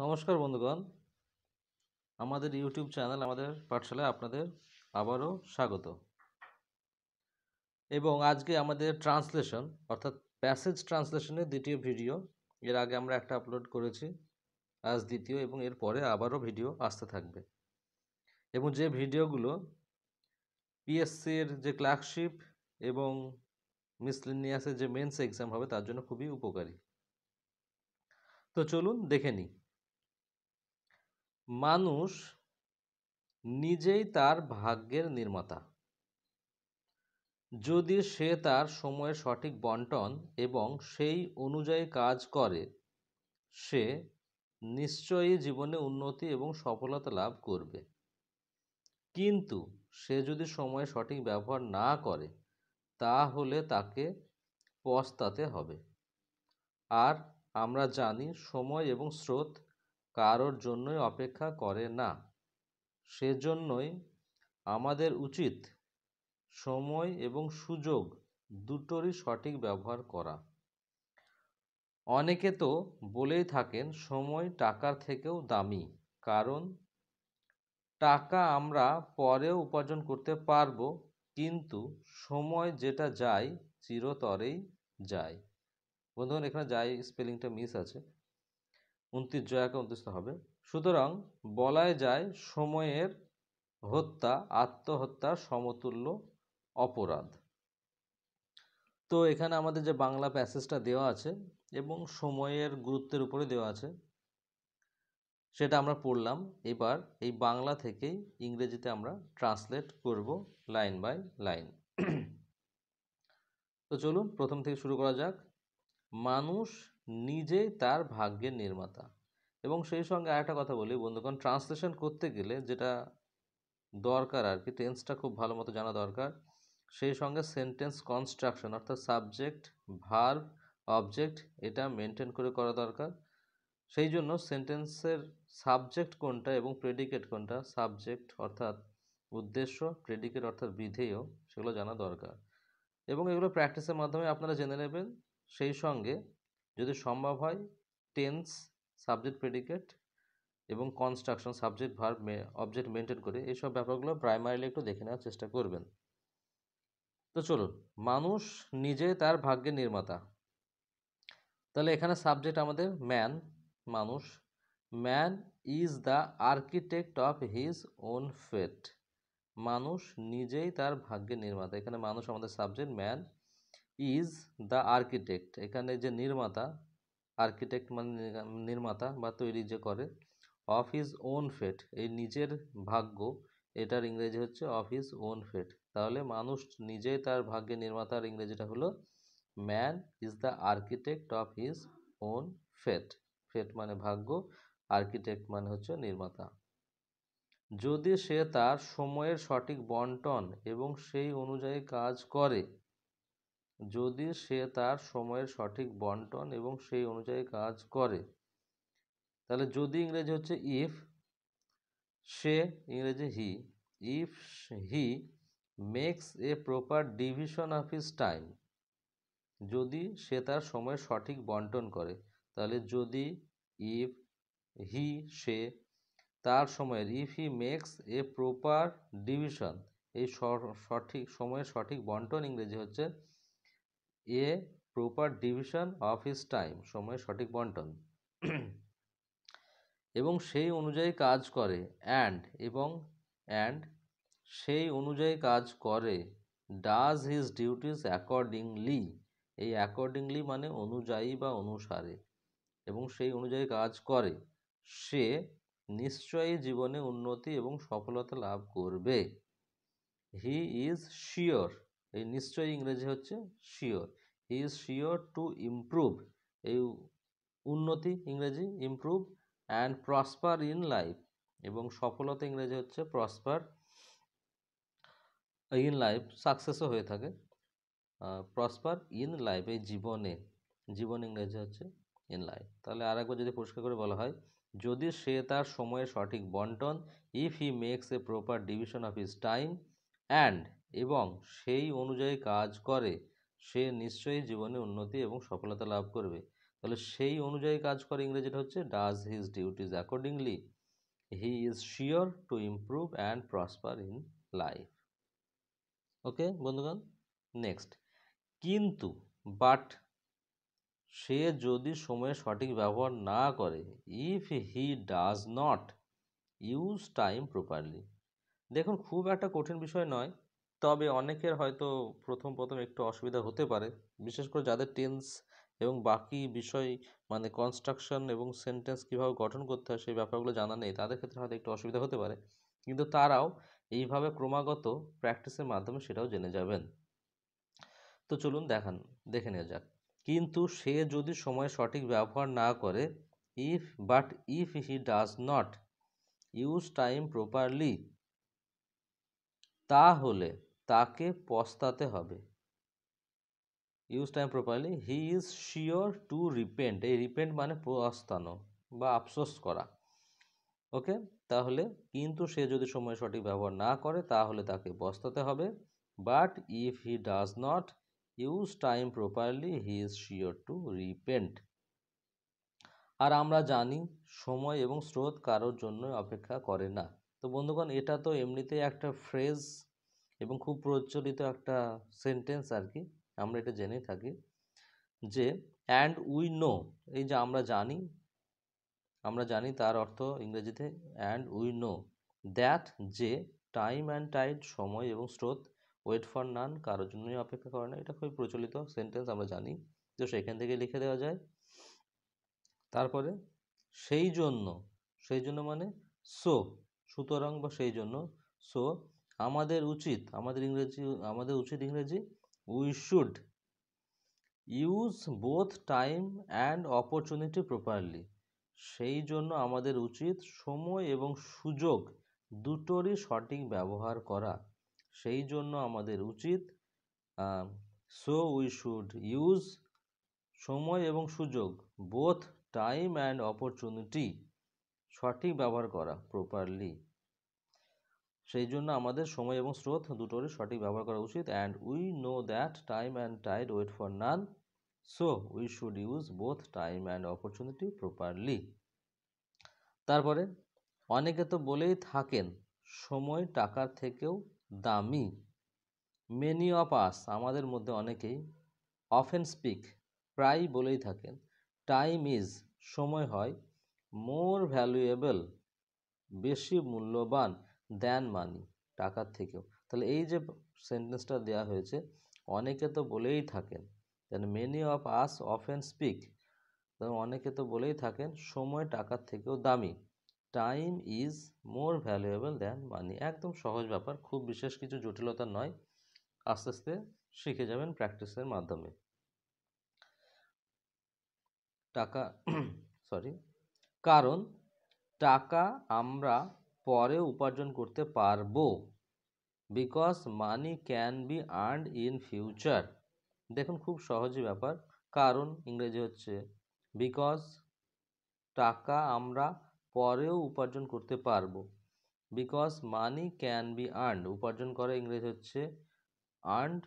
নমস্কার বন্ধুগণ আমাদের ইউটিউব চ্যানেল আমাদের পাঠশালায় আপনাদের আবারও স্বাগত এবং আজকে আমাদের ট্রান্সলেশন অর্থাৎ প্যাসেজ ট্রান্সলেশনের দ্বিতীয় ভিডিও এর আগে আমরা একটা আপলোড করেছি আজ দ্বিতীয় এবং এর পরে আবারও ভিডিও আসতে থাকবে এবং যে ভিডিওগুলো পিএসসির যে ক্লার্কশিপ এবং মিসলিনিয়াসের যে মেন্স এক্সাম হবে তার জন্য খুবই উপকারী তো চলুন দেখে নিই মানুষ নিজেই তার ভাগ্যের নির্মাতা যদি সে তার সময়ের সঠিক বন্টন এবং সেই অনুযায়ী কাজ করে সে নিশ্চয়ই জীবনে উন্নতি এবং সফলতা লাভ করবে কিন্তু সে যদি সময় সঠিক ব্যবহার না করে তাহলে তাকে পস্তাতে হবে আর আমরা জানি সময় এবং স্রোত কারোর জন্যই অপেক্ষা করে না সেজন্যই আমাদের উচিত সময় এবং সুযোগ দুটোরই সঠিক ব্যবহার করা অনেকে তো বলেই থাকেন সময় টাকার থেকেও দামি কারণ টাকা আমরা পরেও উপার্জন করতে পারবো কিন্তু সময় যেটা যায় চিরতরেই যায় বন্ধুগণ এখানে যায় স্পেলিংটা মিস আছে উনত্রিশ জয়াকে উনত্রিশ হবে সুতরাং বলায় যায় সময়ের হত্যা আত্মহত্যার সমতুল্য অপরাধ তো এখানে আমাদের যে বাংলা প্যাসেজটা দেওয়া আছে এবং সময়ের গুরুত্বের উপরে দেওয়া আছে সেটা আমরা পড়লাম এবার এই বাংলা থেকেই ইংরেজিতে আমরা ট্রান্সলেট করব লাইন বাই লাইন তো চলুন প্রথম থেকে শুরু করা যাক মানুষ নিজেই তার ভাগ্যের নির্মাতা এবং সেই সঙ্গে আরেকটা কথা বলি বন্ধুগণ ট্রান্সলেশন করতে গেলে যেটা দরকার আর কি টেন্সটা খুব ভালো মতো জানা দরকার সেই সঙ্গে সেন্টেন্স কনস্ট্রাকশন অর্থাৎ সাবজেক্ট ভার্ভ অবজেক্ট এটা মেনটেন করে করা দরকার সেই জন্য সেন্টেন্সের সাবজেক্ট কোনটা এবং প্রেডিকেট কোনটা সাবজেক্ট অর্থাৎ উদ্দেশ্য প্রেডিকেট অর্থাৎ বিধেয় সেগুলো জানা দরকার এবং এগুলো প্র্যাকটিসের মাধ্যমে আপনারা জেনে নেবেন সেই সঙ্গে যদি সম্ভব হয় টেন্স সাবজেক্ট প্রেডিকেট এবং construction subject verb object maintain করে এইসব ব্যাপারগুলো প্রাইমারিলি একটু দেখে নেওয়ার চেষ্টা করবেন তো চলুন মানুষ নিজে তার ভাগ্যের নির্মাতা তাহলে এখানে সাবজেক্ট আমাদের ম্যান মানুষ man is the architect of his own fate মানুষ নিজেই তার ভাগ্যের নির্মাতা এখানে মানুষ আমাদের subject man is the architect এখানে যে নির্মাতা আর্কিটেক্ট মানে নির্মাতা বা তৈরি যে করে অফ ইজ ওন ফেট এই নিজের ভাগ্য এটার ইংরেজি হচ্ছে অফ ইজ ওন ফেট তাহলে মানুষ নিজেই তার ভাগ্যে নির্মাতার ইংরেজিটা হলো man is the architect of his own fate fate মানে ভাগ্য আর্কিটেক্ট মানে হচ্ছে নির্মাতা যদি সে তার সময়ের সঠিক বন্টন এবং সেই অনুযায়ী কাজ করে যদি সে তার সময়ের সঠিক বন্টন এবং সেই অনুযায়ী কাজ করে তাহলে যদি ইংরেজি হচ্ছে ইফ সে ইংরেজি he if he makes a proper division of his time যদি সে তার সময়ের সঠিক বন্টন করে তাহলে যদি ইফ হি সে তার সময়ের if he makes a proper division এই সঠিক সময়ের সঠিক বন্টন ইংরেজি হচ্ছে a proper division of his time সময়ের সঠিক বন্টন এবং সেই অনুযায়ী কাজ করে অ্যান্ড এবং অ্যান্ড সেই অনুযায়ী কাজ করে ডাজ হিজ ডিউটিস অ্যাকর্ডিংলি এই অ্যাকর্ডিংলি মানে অনুযায়ী বা অনুসারে এবং সেই অনুযায়ী কাজ করে সে নিশ্চয়ই জীবনে উন্নতি এবং সফলতা লাভ করবে হি ইজ শিওর এই নিশ্চয়ই ইংরেজি হচ্ছে sure is sure to improve এই উন্নতি ইংরেজি improve and prosper in life এবং সফলতা ইংরেজি হচ্ছে প্রসপার ইন লাইফ সাকসেসও হয়ে থাকে প্রসপার ইন লাইফ এই জীবনে জীবন ইংরেজি হচ্ছে ইন লাইফ তাহলে আর একবার যদি পরিষ্কার করে বলা হয় যদি সে তার সময়ের সঠিক বন্টন if he makes a proper division of his time and এবং সেই অনুযায়ী কাজ করে সে নিশ্চয়ই জীবনে উন্নতি এবং সফলতা লাভ করবে তাহলে সেই অনুযায়ী কাজ করে ইংরেজিটা হচ্ছে does his duties accordingly he is sure to improve and prosper in life okay বন্ধুগণ নেক্সট কিন্তু বাট সে যদি সময়ের সঠিক ব্যবহার না করে if he does not use time properly দেখুন খুব একটা কঠিন বিষয় নয় তবে অনেকের হয়তো প্রথম প্রথম একটু অসুবিধা হতে পারে বিশেষ করে যাদের টেন্স এবং বাকি বিষয় মানে কনস্ট্রাকশন এবং সেন্টেন্স কীভাবে গঠন করতে হয় সেই ব্যাপারগুলো জানা নেই তাদের ক্ষেত্রে হয়তো একটু অসুবিধা হতে পারে কিন্তু তারাও এইভাবে ক্রমাগত প্র্যাকটিসের মাধ্যমে সেটাও জেনে যাবেন তো চলুন দেখান দেখে নেওয়া যাক কিন্তু সে যদি সময় সঠিক ব্যবহার না করে if but if he does not use time properly তাহলে তাকে পস্তাতে হবে use time properly he is sure to repent এই রিপেন্ট মানে পস্তানো বা আফসোস করা ওকে তাহলে কিন্তু সে যদি সময় সঠিক ব্যবহার না করে তাহলে তাকে পস্তাতে হবে but if he does not use time properly he is sure to repent আর আমরা জানি সময় এবং স্রোত কারোর জন্য অপেক্ষা করে না তো বন্ধুগণ এটা তো এমনিতেই একটা ফ্রেজ এবং খুব প্রচলিত একটা সেন্টেন্স আর কি আমরা এটা জেনে থাকি যে অ্যান্ড উই নো এই যে আমরা জানি আমরা জানি তার অর্থ ইংরেজিতে অ্যান্ড উই নো দ্যাট যে টাইম অ্যান্ড টাইড সময় এবং স্রোত ওয়েট ফর নান কারোর জন্যই অপেক্ষা করে না এটা খুবই প্রচলিত সেন্টেন্স আমরা জানি তো সেখান থেকে লিখে দেওয়া যায় তারপরে সেই জন্য সেই জন্য মানে সো সুতরাং বা সেই জন্য সো আমাদের উচিত আমাদের ইংরেজি আমাদের উচিত ইংরেজি we should use both time and opportunity properly সেই জন্য আমাদের উচিত সময় এবং সুযোগ দুটোরই সঠিক ব্যবহার করা সেই জন্য আমাদের উচিত সো উই শুড ইউজ সময় এবং সুযোগ বোথ টাইম অ্যান্ড অপরচুনিটি সঠিক ব্যবহার করা প্রপারলি সেই জন্য আমাদের সময় এবং স্রোত দুটোরই সঠিক ব্যবহার করা উচিত and we know that time and tide wait for none so we should use both time and opportunity properly তারপরে অনেকে তো বলেই থাকেন সময় টাকার থেকেও দামি মেনি অফ আস আমাদের মধ্যে অনেকেই অফেন স্পিক প্রায় বলেই থাকেন টাইম ইজ সময় হয় মোর ভ্যালুয়েবল বেশি মূল্যবান দ্যান মানি টাকার থেকেও তাহলে এই যে সেন্টেন্সটা দেওয়া হয়েছে অনেকে তো বলেই থাকেন then many of us often speak অনেকে তো বলেই থাকেন সময় টাকার থেকেও দামি time is more valuable than money একদম সহজ ব্যাপার খুব বিশেষ কিছু জটিলতা নয় আস্তে আস্তে শিখে যাবেন প্র্যাকটিসের মাধ্যমে টাকা সরি কারণ টাকা আমরা পরে উপার্জন করতে পারবো because money can be earned in future দেখুন খুব সহজই ব্যাপার কারণ ইংরেজি হচ্ছে বিকজ টাকা আমরা পরেও উপার্জন করতে পারবো because money can be earned উপার্জন করা ইংরেজি হচ্ছে আর্নড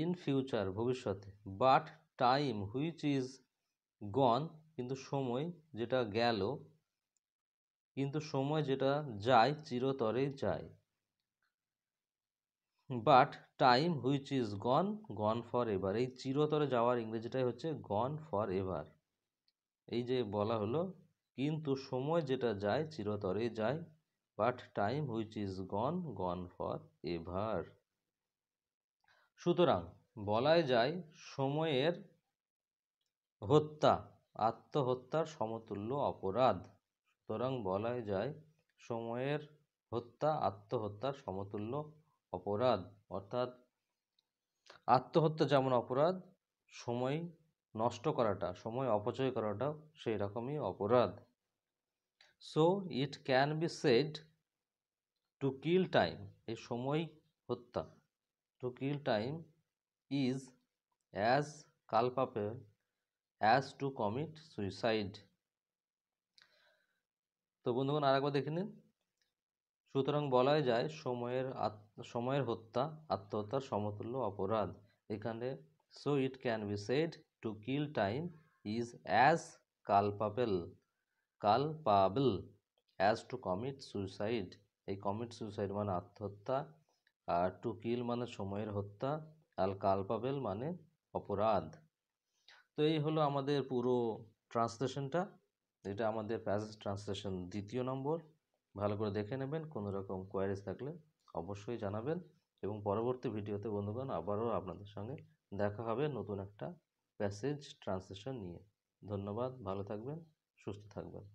ইন ফিউচার ভবিষ্যতে but time which is gone কিন্তু সময় যেটা গেল কিন্তু সময় যেটা যায় চিরতরে যায় but time which is gone gone forever এই চিরতরে যাওয়ার ইংরেজিটাই হচ্ছে গন ফর এভার এই যে বলা হলো কিন্তু সময় যেটা যায় চিরতরে যায় but time which is gone gone forever সুতরাং বলাই যায় সময়ের হত্যা আত্মহত্যার সমতুল্য অপরাধ সুতরাং বলাই যায় সময়ের হত্যা আত্মহত্যার সমতুল্য অপরাধ অর্থাৎ আত্মহত্যা যেমন অপরাধ সময় নষ্ট করাটা সময় অপচয় করাটাও সেই রকমই অপরাধ so it can be said to kill time এই সময় হত্যা to kill time is as কালপাপের অ্যাজ টু কমিট সুইসাইড তো বন্ধুগণ আর একবার দেখে নিন সুতরাং বলাই যায় সময়ের সময়ের হত্যা আত্মহত্যার সমতুল্য অপরাধ এখানে so it can be said to kill time is as culpable culpable as to commit suicide এই কমিট সুইসাইড মানে আত্মহত্যা আর টু কিল মানে সময়ের হত্যা আর কালপাবেল মানে অপরাধ তো এই হলো আমাদের পুরো ট্রান্সলেশনটা এটা আমাদের প্যাসেজ ট্রান্সলেশন দ্বিতীয় নম্বর ভালো করে দেখে নেবেন কোনো রকম কোয়ারিজ থাকলে অবশ্যই জানাবেন এবং পরবর্তী ভিডিওতে বন্ধুগণ আবারও আপনাদের সঙ্গে দেখা হবে নতুন একটা প্যাসেজ ট্রান্সলেশন নিয়ে ধন্যবাদ ভালো থাকবেন সুস্থ থাকবেন